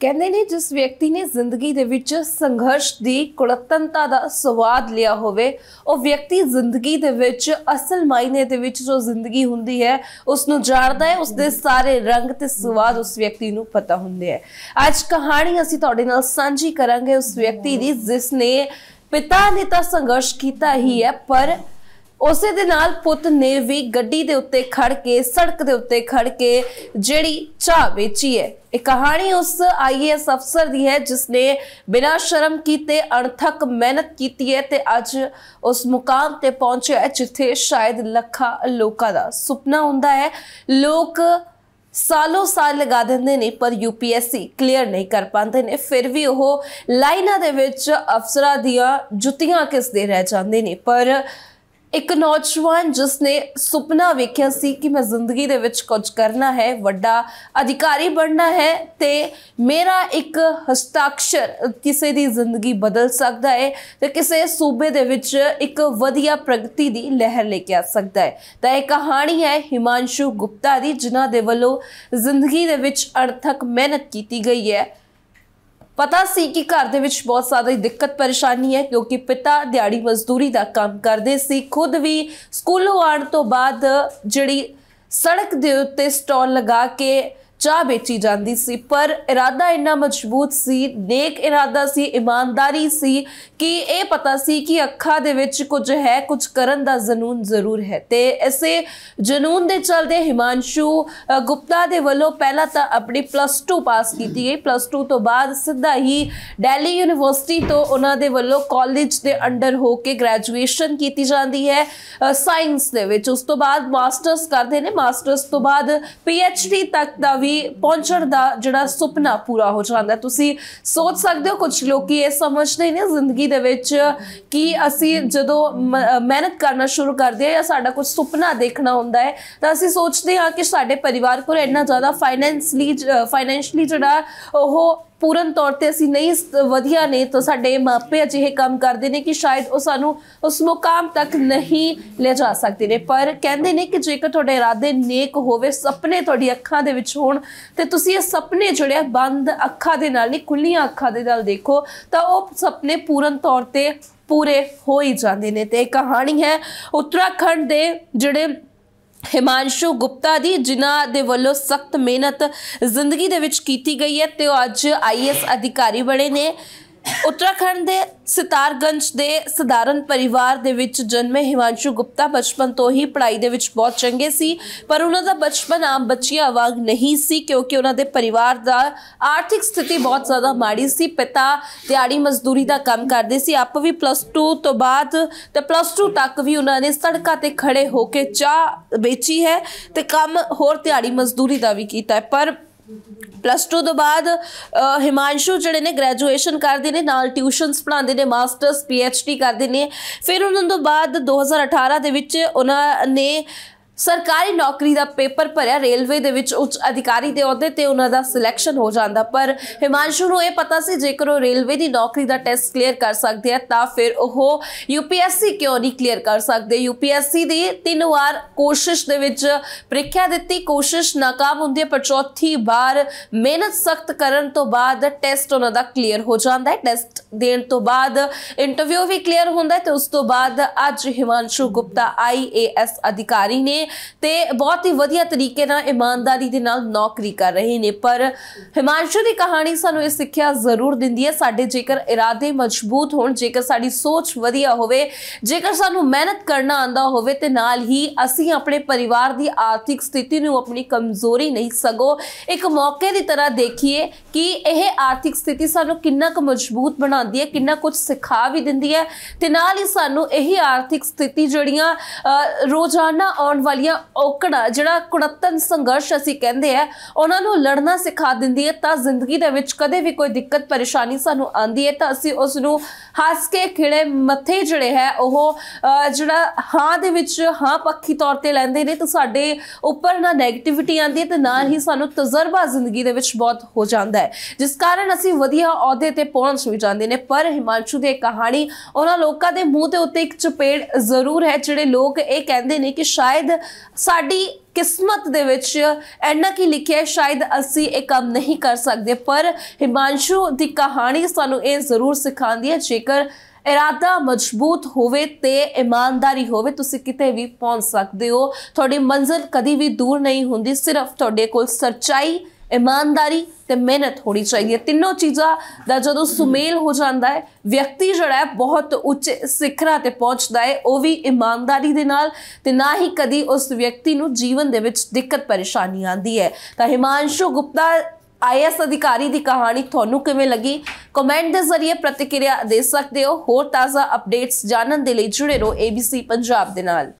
ਕਹਿੰਦੇ ਨੇ ਜਿਸ ਵਿਅਕਤੀ ਨੇ ਜ਼ਿੰਦਗੀ ਦੇ ਵਿੱਚ ਸੰਘਰਸ਼ ਦੀ ਕੁੜਤਨਤਾ ਦਾ ਸਵਾਦ ਲਿਆ ਹੋਵੇ ਉਹ ਵਿਅਕਤੀ ਜ਼ਿੰਦਗੀ ਦੇ ਵਿੱਚ ਅਸਲ ਮਾਇਨੇ ਦੇ ਵਿੱਚ ਜੋ ਜ਼ਿੰਦਗੀ ਹੁੰਦੀ ਹੈ ਉਸ ਨੂੰ ਜਾਣਦਾ ਹੈ ਉਸ ਦੇ ਸਾਰੇ ਰੰਗ ਤੇ ਸਵਾਦ ਉਸ ਵਿਅਕਤੀ ਨੂੰ ਪਤਾ ਹੁੰਦੇ ਹੈ ਅੱਜ ਕਹਾਣੀ ਅਸੀਂ ਤੁਹਾਡੇ ਨਾਲ ਸਾਂਝੀ ਕਰਾਂਗੇ ਉਸ ਵਿਅਕਤੀ ਦੀ ਜਿਸ ਨੇ ਪਿਤਾ ਨੇ ਤਾਂ ਸੰਘਰਸ਼ ਕੀਤਾ ਹੀ ਹੈ ਪਰ ਉਸੇ ਦੇ ਨਾਲ ਪੁੱਤ ਨੇ ਵੀ ਗੱਡੀ ਦੇ ਉੱਤੇ ਖੜ ਕੇ ਸੜਕ ਦੇ ਉੱਤੇ ਖੜ ਕੇ ਜਿਹੜੀ ਚਾਹ ਵੇਚੀ ਹੈ ਇਹ ਕਹਾਣੀ ਉਸ ਆਈਐਸ ਅਫਸਰ ਦੀ ਹੈ ਜਿਸ ਨੇ ਬਿਨਾਂ ਸ਼ਰਮ ਕੀਤੇ ਅਣਥਕ ਮਿਹਨਤ ਕੀਤੀ ਹੈ ਤੇ ਅੱਜ ਉਸ ਮੁਕਾਮ ਤੇ ਪਹੁੰਚਿਆ ਜਿੱਥੇ ਸ਼ਾਇਦ ਲੱਖਾਂ ਲੋਕਾਂ ਦਾ ਸੁਪਨਾ ਹੁੰਦਾ ਹੈ ਲੋਕ ਸਾਲੋ ਸਾਲ ਲਗਾ ਦਿੰਦੇ ਨੇ ਪਰ ਯੂਪੀਐਸਸੀ ਕਲੀਅਰ ਨਹੀਂ ਕਰ ਪਾਉਂਦੇ ਨੇ ਫਿਰ ਵੀ ਉਹ ਲਾਈਨਾਂ ਦੇ ਵਿੱਚ ਅਫਸਰਾਂ ਦੀਆਂ ਜੁੱਤੀਆਂ ਕਿਸਦੇ ਰਹਿ ਜਾਂਦੇ ਨੇ ਪਰ ਇੱਕ ਨੌਜਵਾਨ ਜਿਸ ਨੇ ਸੁਪਨਾ ਵੇਖਿਆ ਸੀ ਕਿ ਮੈਂ ਜ਼ਿੰਦਗੀ ਦੇ ਵਿੱਚ ਕੁਝ ਕਰਨਾ ਹੈ ਵੱਡਾ ਅਧਿਕਾਰੀ ਬਣਨਾ ਹੈ ਤੇ ਮੇਰਾ ਇੱਕ ਹਸਤਾਖਰ ਕਿਸੇ ਦੀ ਜ਼ਿੰਦਗੀ ਬਦਲ ਸਕਦਾ ਹੈ ਤੇ ਕਿਸੇ ਸੂਬੇ ਦੇ ਵਿੱਚ ਇੱਕ ਵਧੀਆ ਪ੍ਰਗਤੀ ਦੀ ਲਹਿਰ ਲੈ ਕੇ ਆ ਸਕਦਾ ਹੈ ਤਾਂ ਇਹ ਕਹਾਣੀ ਹੈ ਹਿਮਾਂਸ਼ੂ ਗੁਪਤਾ ਦੀ ਜਿਨ੍ਹਾਂ ਦੇ ਵੱਲੋਂ ਜ਼ਿੰਦਗੀ ਦੇ ਵਿੱਚ ਅਰਥਕ ਮਿਹਨਤ ਕੀਤੀ ਗਈ ਹੈ ਪਤਾ ਸੀ ਕਿ ਘਰ ਦੇ ਵਿੱਚ ਬਹੁਤ ਸਾਰੀ ਦਿੱਕਤ ਪਰੇਸ਼ਾਨੀ ਹੈ ਕਿਉਂਕਿ ਪਿਤਾ ਦਿਹਾੜੀ ਮਜ਼ਦੂਰੀ ਦਾ ਕੰਮ ਕਰਦੇ ਸੀ ਖੁਦ ਵੀ ਸਕੂਲੋਂ ਆਉਣ ਤੋਂ ਬਾਅਦ ਜਿਹੜੀ ਸੜਕ ਦੇ ਉੱਤੇ ਸਟਾਲ ਲਗਾ ਕੇ ਚਾਹ ਵੇਚੀ ਜਾਂਦੀ ਸੀ ਪਰ ਇਰਾਦਾ ਇੰਨਾ ਮਜ਼ਬੂਤ ਸੀ ਨੇਕ ਇਰਾਦਾ ਸੀ ਇਮਾਨਦਾਰੀ ਸੀ ਕਿ ਇਹ ਪਤਾ ਸੀ ਕਿ ਅੱਖਾਂ ਦੇ ਵਿੱਚ ਕੁਝ ਹੈ ਕੁਝ ਕਰਨ ਦਾ ਜਨੂਨ ਜ਼ਰੂਰ ਹੈ ਤੇ ਐਸੇ ਜਨੂਨ ਦੇ ਚਲਦੇ ਹਿਮਾਂਸ਼ੂ ਗੁਪਤਾ ਦੇ ਵੱਲੋਂ ਪਹਿਲਾਂ ਤਾਂ ਆਪਣੀ ਪਲੱਸ 2 ਪਾਸ ਕੀਤੀ ਗਈ ਪਲੱਸ 2 ਤੋਂ ਬਾਅਦ ਸਿੱਧਾ ਹੀ ਦਿੱਲੀ ਯੂਨੀਵਰਸਿਟੀ ਤੋਂ ਉਹਨਾਂ ਦੇ ਵੱਲੋਂ ਕਾਲਜ ਦੇ ਅੰਡਰ ਹੋ ਕੇ ਗ੍ਰੈਜੂਏਸ਼ਨ ਕੀਤੀ ਜਾਂਦੀ ਹੈ ਸਾਇੰਸ ਦੇ ਵਿੱਚ ਉਸ ਤੋਂ ਬਾਅਦ ਮਾਸਟਰਸ ਕਰਦੇ ਨੇ ਮਾਸਟਰਸ ਤੋਂ ਬਾਅਦ ਪੀਐਚਡੀ ਤੱਕ ਦਾ ਵੀ ਵੀ ਪਹੁੰਚਣ ਦਾ ਜਿਹੜਾ ਸੁਪਨਾ ਪੂਰਾ ਹੋ ਜਾਂਦਾ ਤੁਸੀਂ ਸੋਚ ਸਕਦੇ ਹੋ ਕੁਝ ਲੋਕੀ ਇਹ ਸਮਝਦੇ ਨੇ ਜ਼ਿੰਦਗੀ ਦੇ ਵਿੱਚ ਕਿ ਅਸੀਂ ਜਦੋਂ ਮਿਹਨਤ ਕਰਨਾ ਸ਼ੁਰੂ ਕਰਦੇ ਆ ਜਾਂ ਸਾਡਾ ਕੁਝ ਸੁਪਨਾ ਦੇਖਣਾ ਹੁੰਦਾ ਹੈ ਤਾਂ ਅਸੀਂ ਸੋਚਦੇ ਹਾਂ ਕਿ ਸਾਡੇ ਪਰਿਵਾਰ ਕੋਲ ਇੰਨਾ ਜ਼ਿਆਦਾ ਫਾਈਨੈਂਸ਼ਲੀ ਫਾਈਨੈਂਸ਼ਲੀ ਜਿਹੜਾ ਉਹ ਪੂਰਨ ਤੌਰ ਤੇ ਅਸੀਂ ਨਹੀਂ ਵਧੀਆ ਨੇ ਤਾਂ ਸਾਡੇ ਮਾਪੇ ਅਜਿਹੇ ਕੰਮ ਕਰਦੇ ਨੇ ਕਿ ਸ਼ਾਇਦ ਉਹ ਸਾਨੂੰ ਉਸ ਮੁਕਾਮ ਤੱਕ ਨਹੀਂ ਲੈ ਜਾ ਸਕਦੇ ਨੇ ਪਰ ਕਹਿੰਦੇ ਨੇ ਕਿ ਜੇਕਰ ਤੁਹਾਡੇ ਇਰਾਦੇ ਨੇਕ ਹੋਵੇ ਸੁਪਨੇ ਤੁਹਾਡੀ ਅੱਖਾਂ ਦੇ ਵਿੱਚ ਹੋਣ ਤੇ ਤੁਸੀਂ ਇਹ ਸੁਪਨੇ ਜੁੜਿਆ ਬੰਦ ਅੱਖਾਂ ਦੇ ਨਾਲ ਨਹੀਂ ਖੁੱਲੀਆਂ ਅੱਖਾਂ ਦੇ ਨਾਲ ਦੇਖੋ ਤਾਂ ਉਹ ਸੁਪਨੇ ਪੂਰਨ ਤੌਰ ਤੇ ਪੂਰੇ ਹੋ ਹੀ ਜਾਂਦੇ ਨੇ ਤੇ ਇਹ ਕਹਾਣੀ ਹੈ ਉੱਤਰਾਖੰਡ ਦੇ ਜਿਹੜੇ ਹਿਮਾਂਸ਼ੂ ਗੁਪਤਾ ਦੀ ਜਿਨ੍ਹਾਂ ਦੇ ਵੱਲੋਂ ਸਖਤ ਮਿਹਨਤ ਜ਼ਿੰਦਗੀ ਦੇ ਵਿੱਚ ਕੀਤੀ ਗਈ ਹੈ ਤੇ ਉਹ ਅੱਜ ਆਈਐਸ ਅਧਿਕਾਰੀ ਬਣੇ ਨੇ ਉੱਤਰਾਖੰਡ ਦੇ ਸਿਤਾਰਗੰਜ ਦੇ ਸਧਾਰਨ ਪਰਿਵਾਰ ਦੇ ਵਿੱਚ ਜਨਮੇ ਹਿਮਾਂਸ਼ੂ ਗੁਪਤਾ ਬਚਪਨ ਤੋਂ ਹੀ ਪੜ੍ਹਾਈ ਦੇ ਵਿੱਚ ਬਹੁਤ ਚੰਗੇ ਸੀ ਪਰ ਉਹਨਾਂ ਦਾ ਬਚਪਨ ਆਮ ਬੱਚਿਆਂ ਵਾਂਗ ਨਹੀਂ ਸੀ ਕਿਉਂਕਿ ਉਹਨਾਂ ਦੇ ਪਰਿਵਾਰ ਦਾ ਆਰਥਿਕ ਸਥਿਤੀ ਬਹੁਤ ਜ਼ਿਆਦਾ ਮਾੜੀ ਸੀ ਪਿਤਾ ਦਿਹਾੜੀ ਮਜ਼ਦੂਰੀ ਦਾ ਕੰਮ ਕਰਦੇ ਸੀ ਆਪ ਵੀ ਪਲੱਸ 2 ਤੋਂ ਬਾਅਦ ਤੇ ਪਲੱਸ 2 ਤੱਕ ਵੀ ਉਹਨਾਂ ਨੇ ਸੜਕਾਂ ਤੇ ਖੜੇ ਹੋ ਕੇ ਚਾਹ ਵੇਚੀ ਹੈ ਤੇ ਕੰਮ ਹੋਰ ਦਿਹਾੜੀ ਮਜ਼ਦੂਰੀ ਦਾ ਵੀ ਕੀਤਾ ਪਰ ਪਲੱਸ 2 ਤੋਂ ਬਾਅਦ ਹਿਮਾਂਸ਼ੂ ਜਿਹੜੇ ਨੇ ਗ੍ਰੈਜੂਏਸ਼ਨ ਕਰਦੇ ਨੇ ਨਾਲ ਟਿਊਸ਼ਨਸ ਪੜਾਉਂਦੇ ਨੇ ਮਾਸਟਰਸ ਪੀਐਚਡੀ ਕਰਦੇ ਨੇ ਫਿਰ ਉਹਨਾਂ ਤੋਂ ਬਾਅਦ 2018 ਦੇ ਵਿੱਚ ਉਹਨਾਂ ਨੇ ਸਰਕਾਰੀ ਨੌਕਰੀ ਦਾ ਪੇਪਰ ਭਰਿਆ ਰੇਲਵੇ ਦੇ ਵਿੱਚ ਉੱਚ ਅਧਿਕਾਰੀ ਦੇ ਅਹੁਦੇ ਤੇ ਉਹਨਾਂ ਦਾ ਸਿਲੈਕਸ਼ਨ ਹੋ ਜਾਂਦਾ ਪਰ ਹਿਮਾਂਸ਼ੂ ਨੂੰ ਇਹ ਪਤਾ ਸੀ ਜੇਕਰ ਉਹ ਰੇਲਵੇ ਦੀ ਨੌਕਰੀ ਦਾ ਟੈਸਟ ਕਲੀਅਰ ਕਰ ਸਕਦੇ ਆ ਤਾਂ ਫਿਰ ਉਹ ਯੂਪੀਐਸਸੀ ਕਿਉਂ ਨਹੀਂ ਕਲੀਅਰ ਕਰ ਸਕਦੇ ਯੂਪੀਐਸਸੀ ਦੀ ਤਿੰਨ ਵਾਰ ਕੋਸ਼ਿਸ਼ ਦੇ ਵਿੱਚ ਪ੍ਰੀਖਿਆ ਦਿੱਤੀ ਕੋਸ਼ਿਸ਼ ناکਾਮ ਹੁੰਦੀ ਹੈ ਪਰ ਚੌਥੀ ਵਾਰ ਮਿਹਨਤ ਸਖਤ ਕਰਨ ਤੋਂ ਬਾਅਦ ਟੈਸਟ ਉਹਨਾਂ ਦਾ ਕਲੀਅਰ ਹੋ ਜਾਂਦਾ ਹੈ ਟੈਸਟ ਦੇਣ ਤੋਂ ਬਾਅਦ ਇੰਟਰਵਿਊ ਵੀ ਕਲੀਅਰ ਹੁੰਦਾ ਤੇ ਉਸ ਤੋਂ ਬਾਅਦ ਅੱਜ ਹਿਮਾਂਸ਼ੂ ਗੁਪਤਾ ਆਈਏਐਸ ਅਧਿਕਾਰੀ ਨੇ ਤੇ ਬਹੁਤ ਹੀ ਵਧੀਆ ਤਰੀਕੇ ਨਾਲ ਇਮਾਨਦਾਰੀ ਦੇ ਨਾਲ ਨੌਕਰੀ ਕਰ ਰਹੇ ਨੇ ਪਰ ਹਿਮਾਂਸ਼ੂ ਦੀ ਕਹਾਣੀ ਸਾਨੂੰ ਇਹ ਸਿੱਖਿਆ ਜ਼ਰੂਰ ਦਿੰਦੀ ਹੈ ਸਾਡੇ ਜੇਕਰ ਇਰਾਦੇ ਮਜ਼ਬੂਤ ਹੋਣ ਜੇਕਰ ਸਾਡੀ ਸੋਚ ਵਧੀਆ ਹੋਵੇ ਜੇਕਰ ਸਾਨੂੰ ਮਿਹਨਤ ਕਰਨਾ ਆਂਦਾ ਹੋਵੇ ਤੇ ਨਾਲ ਹੀ ਅਸੀਂ ਆਪਣੇ ਪਰਿਵਾਰ ਦੀ ਆਰਥਿਕ ਸਥਿਤੀ ਨੂੰ ਆਪਣੀ ਕਮਜ਼ੋਰੀ ਨਹੀਂ ਸਗੋ ਇੱਕ ਮੌਕੇ ਦੀ ਤਰ੍ਹਾਂ ਦੇਖੀਏ ਕਿ ਇਹ ਆਰਥਿਕ ਸਥਿਤੀ ਸਾਨੂੰ ਕਿੰਨਾ ਕੁ ਮਜ਼ਬੂਤ ਬਣਾਉਂਦੀ ਹੈ ਕਿੰਨਾ ਕੁਝ ਸਿਖਾ ਵੀ ਦਿੰਦੀ ਹੈ ਤੇ ਨਾਲ ਹੀ ਸਾਨੂੰ ਇਹ ਆਰਥਿਕ ਸਥਿਤੀ ਜਿਹੜੀਆਂ ਰੋਜ਼ਾਨਾ ਆਉਣ ਵਾਲੀ ਵਾਲੀਆਂ ਔਕੜਾਂ ਜਿਹੜਾ ਕੁੜੱਤਨ ਸੰਘਰਸ਼ ਅਸੀਂ ਕਹਿੰਦੇ ਆ ਉਹਨਾਂ ਨੂੰ ਲੜਨਾ ਸਿਖਾ ਦਿੰਦੀ ਹੈ ਤਾਂ ਜ਼ਿੰਦਗੀ ਦੇ ਵਿੱਚ ਕਦੇ ਵੀ ਕੋਈ ਦਿੱਕਤ ਪਰੇਸ਼ਾਨੀ ਸਾਨੂੰ ਆਂਦੀ ਹੈ ਤਾਂ ਅਸੀਂ ਉਸ ਨੂੰ ਹੱਸ ਕੇ ਖਿੜੇ ਮੱਥੇ ਜਿਹੜੇ ਹੈ ਉਹ ਜਿਹੜਾ ਹਾਂ ਦੇ ਵਿੱਚ ਹਾਂ ਪੱਖੀ ਤੌਰ ਤੇ ਲੈਂਦੇ ਨੇ ਤਾਂ ਸਾਡੇ ਉੱਪਰ ਨਾ 네ਗੇਟਿਵਿਟੀ ਆਂਦੀ ਹੈ ਤੇ ਨਾਲ ਹੀ ਸਾਨੂੰ ਤਜਰਬਾ ਜ਼ਿੰਦਗੀ ਦੇ ਵਿੱਚ ਬਹੁਤ ਹੋ ਜਾਂਦਾ ਹੈ ਜਿਸ ਕਾਰਨ ਅਸੀਂ ਵਧੀਆ ਅਹੁਦੇ ਤੇ ਪਹੁੰਚ ਵੀ ਜਾਂਦੇ ਨੇ ਪਰ ਹਿਮਾਂਸ਼ੂ ਦੀ ਕਹਾਣੀ ਉਹਨਾਂ ਲੋਕਾਂ ਦੇ ਮੂੰਹ ਤੇ ਉੱਤੇ ਇੱਕ ਚਪੇੜ ਜ਼ਰੂਰ ਹੈ ਜਿਹੜੇ ਲੋਕ ਇਹ ਕਹਿੰਦੇ ਨੇ ਕਿ ਸ਼ਾਇਦ ਸਾਡੀ ਕਿਸਮਤ ਦੇ ਵਿੱਚ ਐਨਾ ਕੀ ਲਿਖਿਆ ਸ਼ਾਇਦ ਅਸੀਂ ਇਹ ਕੰਮ ਨਹੀਂ ਕਰ ਸਕਦੇ ਪਰ ਹਿਮਾਂਸ਼ੂ ਦੀ ਕਹਾਣੀ ਸਾਨੂੰ ਇਹ ਜ਼ਰੂਰ ਸਿਖਾਉਂਦੀ ਹੈ ਜੇਕਰ ਇਰਾਦਾ ਮਜ਼ਬੂਤ ਹੋਵੇ ਤੇ ਇਮਾਨਦਾਰੀ ਹੋਵੇ ਤੁਸੀਂ ਕਿਤੇ ਵੀ ਪਹੁੰਚ ਸਕਦੇ ਹੋ ਤੁਹਾਡੀ ਮੰਜ਼ਿਲ ਕਦੀ ਵੀ ਦੂਰ ਨਹੀਂ ਹੁੰਦੀ ਸਿਰਫ ਤੁਹਾਡੇ ਕੋਲ ਸੱਚਾਈ ਇਮਾਨਦਾਰੀ ਤੇ ਮਿਹਨਤ ਹੋਣੀ ਚਾਹੀਦੀ ਹੈ ਤਿੰਨੋਂ ਚੀਜ਼ਾਂ ਦਾ ਜਦੋਂ ਸੁਮੇਲ ਹੋ ਜਾਂਦਾ ਹੈ ਵਿਅਕਤੀ ਜਿਹੜਾ ਹੈ ਬਹੁਤ ਉੱਚ ਸਿਖਰਾਂ ਤੇ ਪਹੁੰਚਦਾ ਹੈ ਉਹ ਵੀ ਇਮਾਨਦਾਰੀ ਦੇ ਨਾਲ ਤੇ ਨਾ ਹੀ ਕਦੀ ਉਸ ਵਿਅਕਤੀ ਨੂੰ ਜੀਵਨ ਦੇ ਵਿੱਚ ਦਿੱਕਤ ਪਰੇਸ਼ਾਨੀ ਆਂਦੀ ਹੈ ਤਾਂ ਹਿਮਾਂਸ਼ੂ ਗੁਪਤਾ ਆਈਐਸ ਅਧਿਕਾਰੀ ਦੀ ਕਹਾਣੀ ਤੁਹਾਨੂੰ ਕਿਵੇਂ ਲੱਗੀ ਕਮੈਂਟ ਦੇ ਜ਼ਰੀਏ ਪ੍ਰਤੀਕਿਰਿਆ ਦੇ ਸਕਦੇ ਹੋ ਹੋਰ ਤਾਜ਼ਾ ਅਪਡੇਟਸ ਜਾਣਨ ਦੇ ਲਈ ਜੁੜੇ ਰਹੋ ABC ਪੰਜਾਬ ਦੇ ਨਾਲ